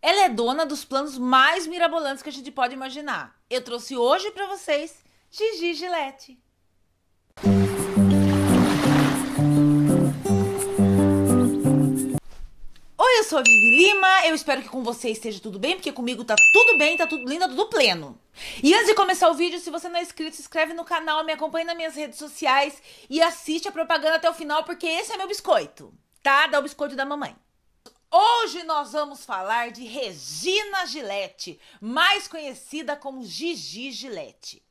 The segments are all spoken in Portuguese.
Ela é dona dos planos mais mirabolantes que a gente pode imaginar. Eu trouxe hoje para vocês Gigi Gillette. Oi, eu sou a Vivi Lima. Eu espero que com você esteja tudo bem, porque comigo tá tudo bem, tá tudo lindo, tá tudo pleno. E antes de começar o vídeo, se você não é inscrito, se inscreve no canal, me acompanha nas minhas redes sociais e assiste a propaganda até o final, porque esse é meu biscoito, tá? Dá o biscoito da mamãe. Hoje nós vamos falar de Regina Gillette, mais conhecida como Gigi Gillette.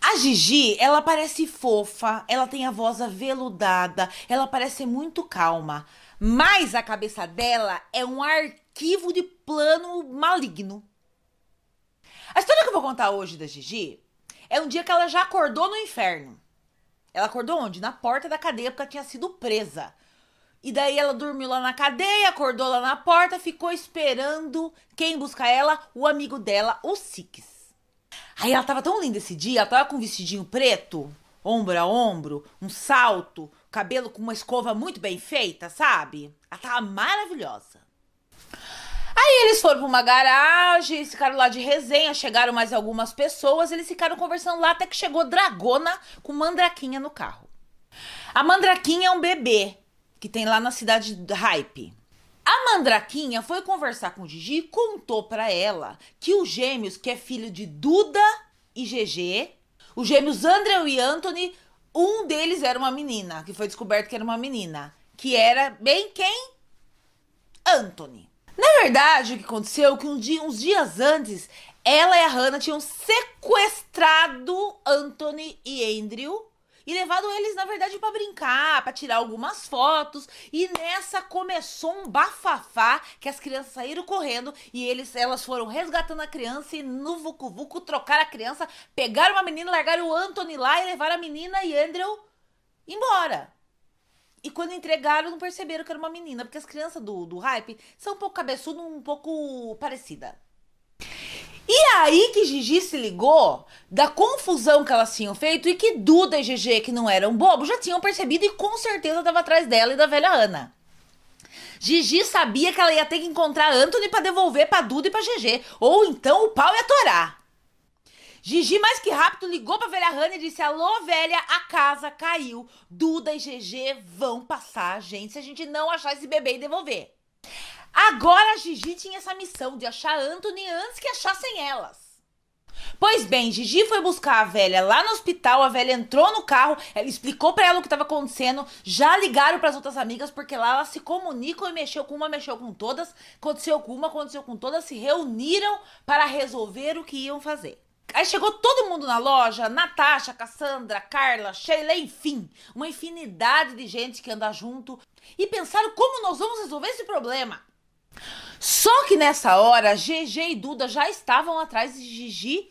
A Gigi, ela parece fofa, ela tem a voz aveludada, ela parece muito calma, mas a cabeça dela é um arquivo de plano maligno. A história que eu vou contar hoje da Gigi é um dia que ela já acordou no inferno. Ela acordou onde? Na porta da cadeia porque ela tinha sido presa. E daí ela dormiu lá na cadeia, acordou lá na porta, ficou esperando quem buscar ela, o amigo dela, o Six. Aí ela tava tão linda esse dia, ela tava com um vestidinho preto, ombro a ombro, um salto, cabelo com uma escova muito bem feita, sabe? Ela tava maravilhosa. Aí eles foram pra uma garagem, ficaram lá de resenha, chegaram mais algumas pessoas, eles ficaram conversando lá até que chegou Dragona com Mandraquinha no carro. A Mandraquinha é um bebê que tem lá na cidade de Hype. A Mandraquinha foi conversar com Gigi e contou para ela que o Gêmeos, que é filho de Duda e GG, os gêmeos Andrew e Anthony, um deles era uma menina, que foi descoberto que era uma menina, que era bem quem? Anthony. Na verdade, o que aconteceu é que um dia, uns dias antes, ela e a Hannah tinham sequestrado Anthony e Andrew e levado eles, na verdade, para brincar, para tirar algumas fotos. E nessa começou um bafafá que as crianças saíram correndo e eles, elas foram resgatando a criança e no Vucu Vucu trocaram a criança, pegaram uma menina, largaram o Anthony lá e levaram a menina e Andrew embora. E quando entregaram, não perceberam que era uma menina, porque as crianças do, do hype são um pouco cabeçudo, um pouco parecida. E é aí que Gigi se ligou da confusão que elas tinham feito e que Duda e Gigi que não eram bobos, já tinham percebido e com certeza estava atrás dela e da velha Ana. Gigi sabia que ela ia ter que encontrar Anthony para devolver para Duda e para Gigi ou então o pau ia torar. Gigi, mais que rápido, ligou pra velha Ana e disse: Alô, velha, a casa caiu. Duda e GG vão passar a gente se a gente não achar esse bebê e devolver. Agora a Gigi tinha essa missão de achar Anthony antes que achassem elas. Pois bem, Gigi foi buscar a velha lá no hospital, a velha entrou no carro, ela explicou para ela o que estava acontecendo, já ligaram para as outras amigas porque lá elas se comunicam e mexeu com uma, mexeu com todas, aconteceu com uma, aconteceu com todas, se reuniram para resolver o que iam fazer. Aí chegou todo mundo na loja, Natasha, Cassandra, Carla, Sheila, enfim, uma infinidade de gente que anda junto e pensaram como nós vamos resolver esse problema. Só que nessa hora, GG e Duda já estavam atrás de Gigi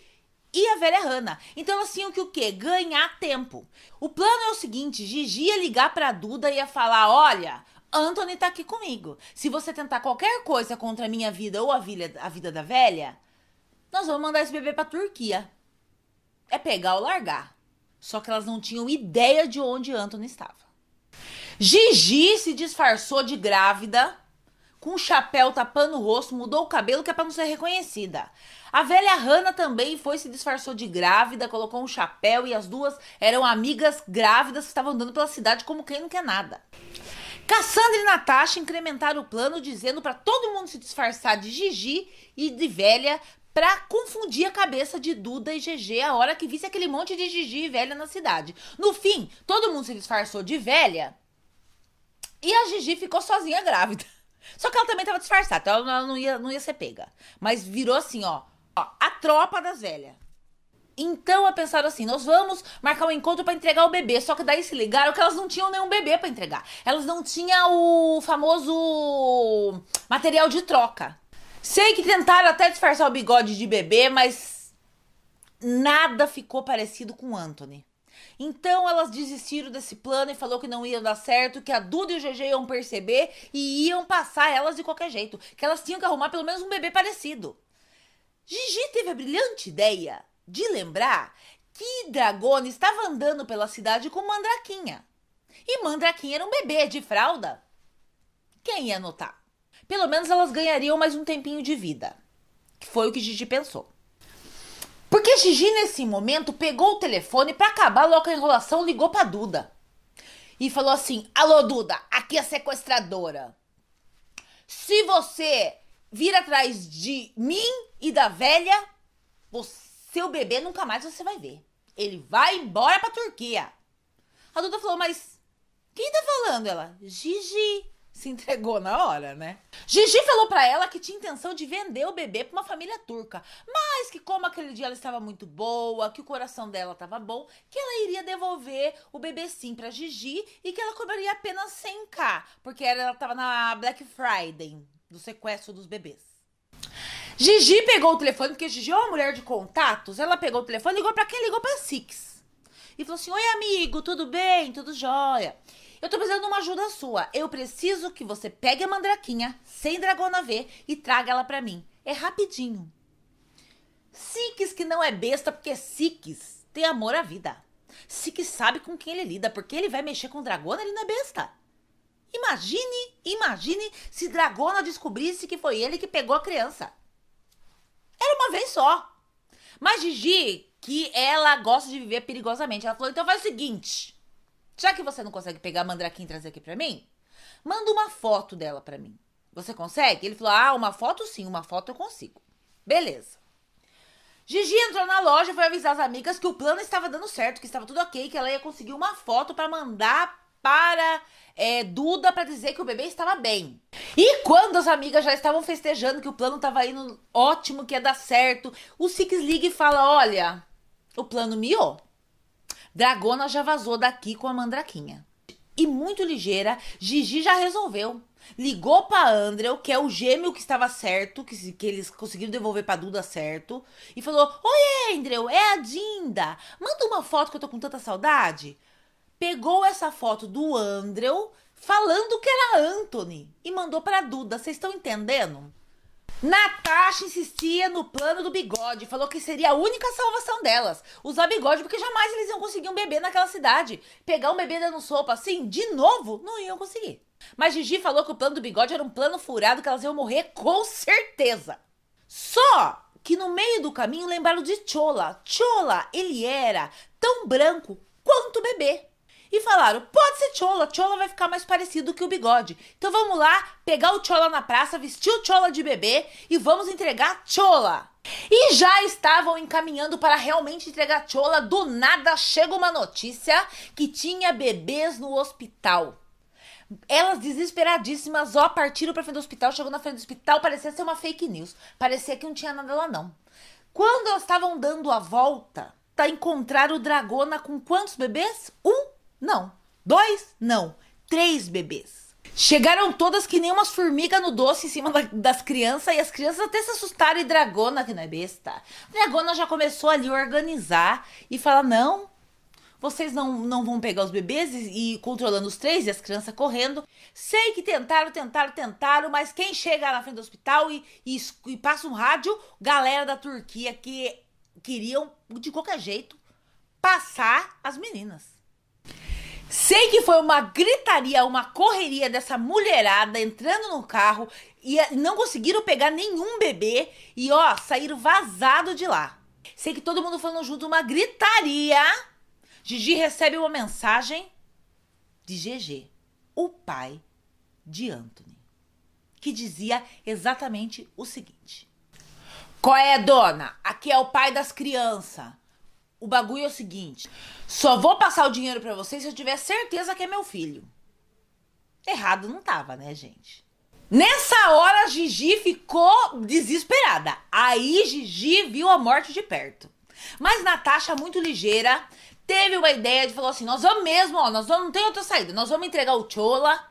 e a velha Hanna. Então elas tinham que o quê? Ganhar tempo. O plano é o seguinte, Gigi ia ligar pra Duda e ia falar, olha... Anthony tá aqui comigo. Se você tentar qualquer coisa contra a minha vida ou a vida, a vida da velha, nós vamos mandar esse bebê pra Turquia. É pegar ou largar. Só que elas não tinham ideia de onde Anthony estava. Gigi se disfarçou de grávida com um chapéu tapando o rosto, mudou o cabelo que é para não ser reconhecida. A velha Hannah também foi se disfarçou de grávida, colocou um chapéu e as duas eram amigas grávidas que estavam andando pela cidade como quem não quer nada. Cassandra e Natasha incrementaram o plano dizendo para todo mundo se disfarçar de Gigi e de velha pra confundir a cabeça de Duda e GG a hora que visse aquele monte de Gigi e velha na cidade. No fim, todo mundo se disfarçou de velha e a Gigi ficou sozinha grávida. Só que ela também tava disfarçada, então ela não ia, não ia ser pega. Mas virou assim, ó, ó a tropa das velhas. Então a pensaram assim: nós vamos marcar um encontro para entregar o bebê. Só que daí se ligaram que elas não tinham nenhum bebê para entregar. Elas não tinham o famoso material de troca. Sei que tentaram até disfarçar o bigode de bebê, mas nada ficou parecido com o Anthony. Então elas desistiram desse plano e falou que não ia dar certo, que a Duda e o GG iam perceber e iam passar elas de qualquer jeito, que elas tinham que arrumar pelo menos um bebê parecido. Gigi teve a brilhante ideia de lembrar que Dragona estava andando pela cidade com Mandraquinha. E Mandraquinha era um bebê de fralda. Quem ia notar? Pelo menos elas ganhariam mais um tempinho de vida. Que foi o que Gigi pensou que Gigi, nesse momento, pegou o telefone para acabar logo a enrolação, ligou pra Duda. E falou assim: Alô, Duda, aqui é a sequestradora. Se você vir atrás de mim e da velha, seu bebê nunca mais você vai ver. Ele vai embora pra Turquia. A Duda falou: Mas quem tá falando? Ela: Gigi se entregou na hora, né? Gigi falou para ela que tinha intenção de vender o bebê para uma família turca, mas que como aquele dia ela estava muito boa, que o coração dela estava bom, que ela iria devolver o bebê sim para Gigi e que ela cobraria apenas 100k, porque ela estava na Black Friday do sequestro dos bebês. Gigi pegou o telefone, porque Gigi é uma mulher de contatos, ela pegou o telefone, ligou para quem? Ligou para Six. E falou assim: "Oi, amigo, tudo bem? Tudo jóia?" Eu tô precisando de uma ajuda sua. Eu preciso que você pegue a mandraquinha, sem dragona ver, e traga ela para mim. É rapidinho. Sikis que não é besta, porque Sikis tem amor à vida. Sikis sabe com quem ele lida, porque ele vai mexer com dragona, ele não é besta. Imagine, imagine se Dragona descobrisse que foi ele que pegou a criança. Era uma vez só. Mas Gigi, que ela gosta de viver perigosamente, ela falou: então faz o seguinte. Já que você não consegue pegar a mandraquinha e trazer aqui para mim, manda uma foto dela para mim. Você consegue? Ele falou: Ah, uma foto sim, uma foto eu consigo. Beleza. Gigi entrou na loja e foi avisar as amigas que o plano estava dando certo, que estava tudo ok, que ela ia conseguir uma foto para mandar para é, Duda para dizer que o bebê estava bem. E quando as amigas já estavam festejando que o plano estava indo ótimo, que ia dar certo, o Six League fala: Olha, o plano miou. Dragona já vazou daqui com a mandraquinha. E muito ligeira, Gigi já resolveu. Ligou pra Andrew que é o gêmeo que estava certo, que, que eles conseguiram devolver pra Duda certo, e falou: Oi, Andrew, é a Dinda. Manda uma foto que eu tô com tanta saudade. Pegou essa foto do Andrew falando que era Anthony e mandou pra Duda. Vocês estão entendendo? Natasha insistia no plano do bigode, falou que seria a única salvação delas. Usar bigode, porque jamais eles iam conseguir um bebê naquela cidade. Pegar um bebê dando sopa assim, de novo, não iam conseguir. Mas Gigi falou que o plano do bigode era um plano furado que elas iam morrer com certeza. Só que no meio do caminho lembraram de Chola. Chola, ele era tão branco quanto bebê e falaram: pode ser Chola, Chola vai ficar mais parecido que o bigode. Então vamos lá pegar o Chola na praça, vestir o Chola de bebê e vamos entregar Chola. E já estavam encaminhando para realmente entregar Chola, do nada chega uma notícia que tinha bebês no hospital. Elas desesperadíssimas, ó, partiram para frente do hospital, chegou na frente do hospital, parecia ser uma fake news. Parecia que não tinha nada lá, não. Quando elas estavam dando a volta, tá encontrar o Dragona com quantos bebês? Um não. Dois? Não. Três bebês. Chegaram todas que nem umas formigas no doce em cima da, das crianças e as crianças até se assustaram e Dragona, que não é besta. Dragona já começou ali a organizar e falar: não, vocês não, não vão pegar os bebês e, e controlando os três e as crianças correndo. Sei que tentaram, tentaram, tentaram, mas quem chega na frente do hospital e, e, e passa um rádio, galera da Turquia que queriam de qualquer jeito passar as meninas. Sei que foi uma gritaria, uma correria dessa mulherada entrando no carro e eh, não conseguiram pegar nenhum bebê e ó, saíram vazado de lá. Sei que todo mundo falando junto, uma gritaria. Gigi recebe uma mensagem de GG, o pai de Anthony, que dizia exatamente o seguinte: Qual é, dona? Aqui é o pai das crianças. O bagulho é o seguinte: só vou passar o dinheiro para vocês se eu tiver certeza que é meu filho. Errado não tava, né, gente? Nessa hora, Gigi ficou desesperada. Aí, Gigi viu a morte de perto. Mas Natasha, muito ligeira, teve uma ideia de falou assim: nós vamos mesmo, ó, nós vamos, não tem outra saída, nós vamos entregar o Chola.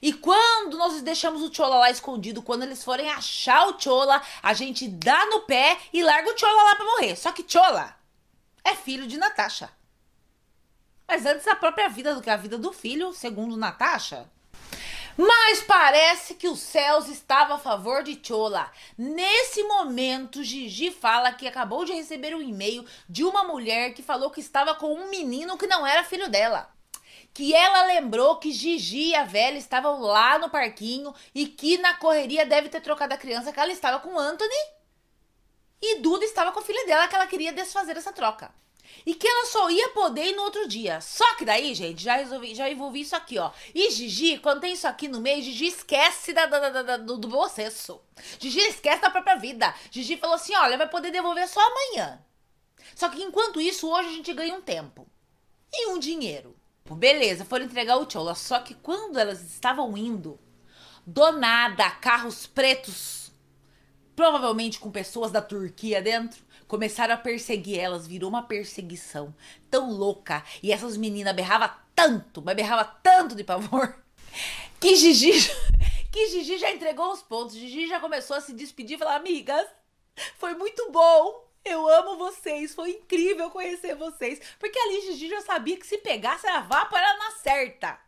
E quando nós deixamos o Chola lá escondido, quando eles forem achar o Chola, a gente dá no pé e larga o Chola lá pra morrer. Só que Chola, é filho de Natasha. Mas antes a própria vida do que a vida do filho, segundo Natasha. Mas parece que os céus estavam a favor de Chola. Nesse momento, Gigi fala que acabou de receber um e-mail de uma mulher que falou que estava com um menino que não era filho dela que ela lembrou que Gigi e a velha estavam lá no parquinho e que na correria deve ter trocado a criança que ela estava com Anthony e Duda estava com a filha dela que ela queria desfazer essa troca. E que ela só ia poder ir no outro dia. Só que daí, gente, já resolvi, já envolvi isso aqui, ó. E Gigi, quando tem isso aqui no meio, Gigi esquece da, da, da, da do, do processo. Gigi esquece da própria vida. Gigi falou assim: olha, vai poder devolver só amanhã. Só que enquanto isso, hoje a gente ganha um tempo e um dinheiro. Beleza, foram entregar o Chola. Só que quando elas estavam indo, do nada, carros pretos provavelmente com pessoas da Turquia dentro, começaram a perseguir elas, virou uma perseguição tão louca. E essas meninas berrava tanto, mas berrava tanto de pavor, que Gigi, que Gigi já entregou os pontos. Gigi já começou a se despedir e falar: "Amigas, foi muito bom. Eu amo vocês, foi incrível conhecer vocês". Porque ali Gigi já sabia que se pegasse a vá para na certa.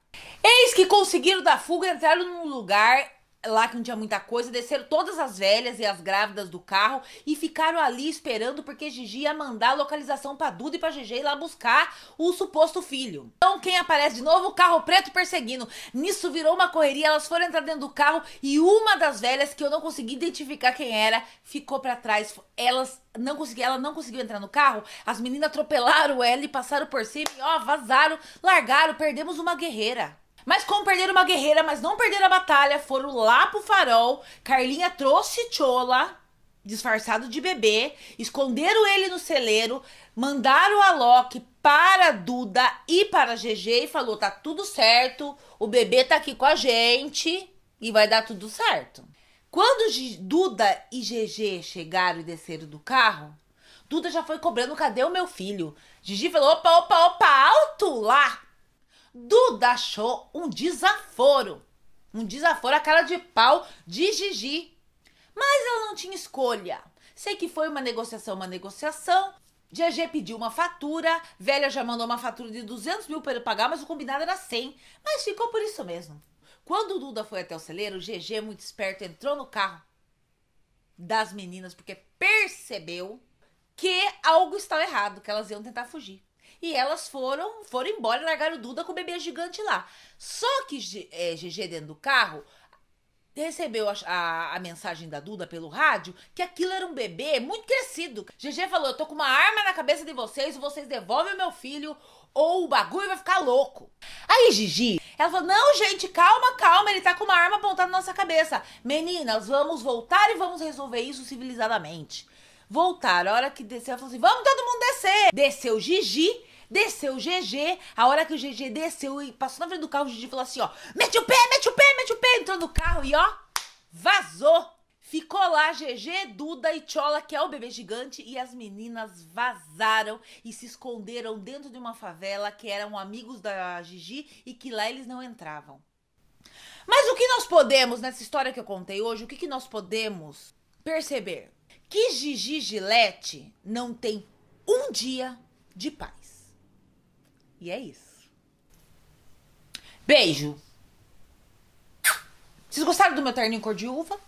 Eis que conseguiram da fuga, entraram num lugar lá que não tinha muita coisa, desceram todas as velhas e as grávidas do carro e ficaram ali esperando porque Gigi ia mandar a localização para Duda e para Gigi ir lá buscar o suposto filho. Então quem aparece de novo? O carro preto perseguindo. Nisso virou uma correria, elas foram entrar dentro do carro e uma das velhas que eu não consegui identificar quem era, ficou para trás. Elas não conseguiu, ela não conseguiu entrar no carro. As meninas atropelaram ela e passaram por cima, e, ó, vazaram, largaram, perdemos uma guerreira. Mas como perderam uma guerreira, mas não perderam a batalha, foram lá pro farol. Carlinha trouxe Chola, disfarçado de bebê, esconderam ele no celeiro, mandaram a Loki para Duda e para GG e falou: tá tudo certo, o bebê tá aqui com a gente e vai dar tudo certo. Quando Duda e GG chegaram e desceram do carro, Duda já foi cobrando: cadê o meu filho? Gigi falou: opa, opa, opa, alto lá! Duda achou um desaforo. Um desaforo à cara de pau de Gigi. Mas ela não tinha escolha. Sei que foi uma negociação, uma negociação. GG pediu uma fatura, velha já mandou uma fatura de 200 mil para ele pagar, mas o combinado era 100. Mas ficou por isso mesmo. Quando o Duda foi até o celeiro, o GG, muito esperto, entrou no carro das meninas, porque percebeu que algo estava errado, que elas iam tentar fugir. E elas foram foram embora e largaram o Duda com o bebê gigante lá. Só que é, GG dentro do carro recebeu a, a, a, mensagem da Duda pelo rádio que aquilo era um bebê muito crescido. GG falou: Eu tô com uma arma na cabeça de vocês, vocês devolvem o meu filho ou o bagulho vai ficar louco. Aí Gigi, ela falou: Não, gente, calma, calma, ele tá com uma arma apontada na nossa cabeça. Meninas, vamos voltar e vamos resolver isso civilizadamente. Voltaram, a hora que desceu, ela falou assim: Vamos todo mundo descer. Desceu Gigi Desceu o GG. A hora que o GG desceu e passou na frente do carro, o GG falou assim: ó, mete o pé, mete o pé, mete o pé. Entrou no carro e ó, vazou. Ficou lá GG, Duda e Chola, que é o bebê gigante, e as meninas vazaram e se esconderam dentro de uma favela que eram amigos da Gigi e que lá eles não entravam. Mas o que nós podemos, nessa história que eu contei hoje, o que, que nós podemos perceber? Que Gigi Gillette não tem um dia de paz. E é isso. Beijo! Vocês gostaram do meu terninho cor de uva?